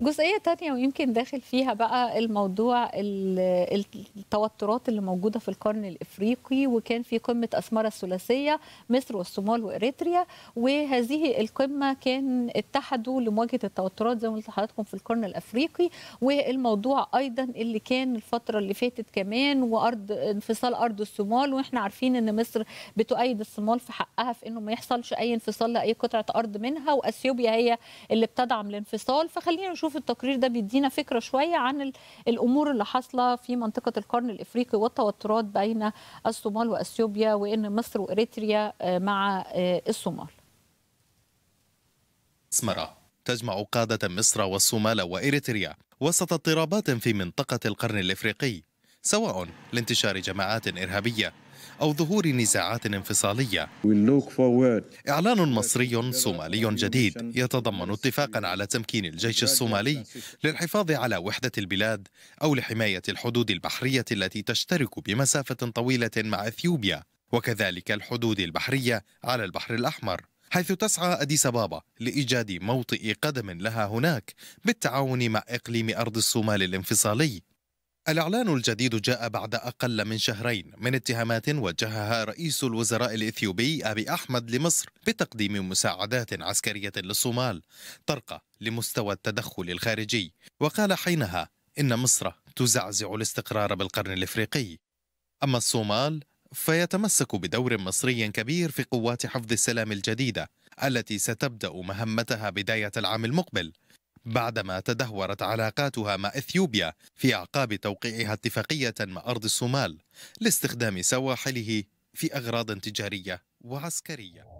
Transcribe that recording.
جزئيه تانية ويمكن داخل فيها بقى الموضوع التوترات اللي موجوده في القرن الافريقي وكان في قمه اسمره الثلاثيه مصر والصومال واريتريا وهذه القمه كان اتحدوا لمواجهه التوترات زي ما قلت لحضراتكم في القرن الافريقي والموضوع ايضا اللي كان الفتره اللي فاتت كمان وارض انفصال ارض الصومال واحنا عارفين ان مصر بتؤيد الصومال في حقها في انه ما يحصلش اي انفصال لاي قطعه ارض منها واثيوبيا هي اللي بتدعم الانفصال فخلينا نشوف نشوف التقرير ده بيدينا فكره شويه عن الامور اللي حاصله في منطقه القرن الافريقي والتوترات بين الصومال واثيوبيا وان مصر واريتريا آه، مع آه، الصومال. اسمرا تجمع قادة مصر والصومال وإريتريا وسط اضطرابات في منطقة القرن الإفريقي سواء لانتشار جماعات إرهابية أو ظهور نزاعات انفصالية إعلان مصري صومالي جديد يتضمن اتفاقا على تمكين الجيش الصومالي للحفاظ على وحدة البلاد أو لحماية الحدود البحرية التي تشترك بمسافة طويلة مع إثيوبيا وكذلك الحدود البحرية على البحر الأحمر حيث تسعى أديس بابا لإيجاد موطئ قدم لها هناك بالتعاون مع إقليم أرض الصومال الانفصالي الإعلان الجديد جاء بعد أقل من شهرين من اتهامات وجهها رئيس الوزراء الإثيوبي أبي أحمد لمصر بتقديم مساعدات عسكرية للصومال ترقى لمستوى التدخل الخارجي وقال حينها إن مصر تزعزع الاستقرار بالقرن الإفريقي أما الصومال فيتمسك بدور مصري كبير في قوات حفظ السلام الجديدة التي ستبدأ مهمتها بداية العام المقبل بعدما تدهورت علاقاتها مع اثيوبيا في اعقاب توقيعها اتفاقيه مع ارض الصومال لاستخدام سواحله في اغراض تجاريه وعسكريه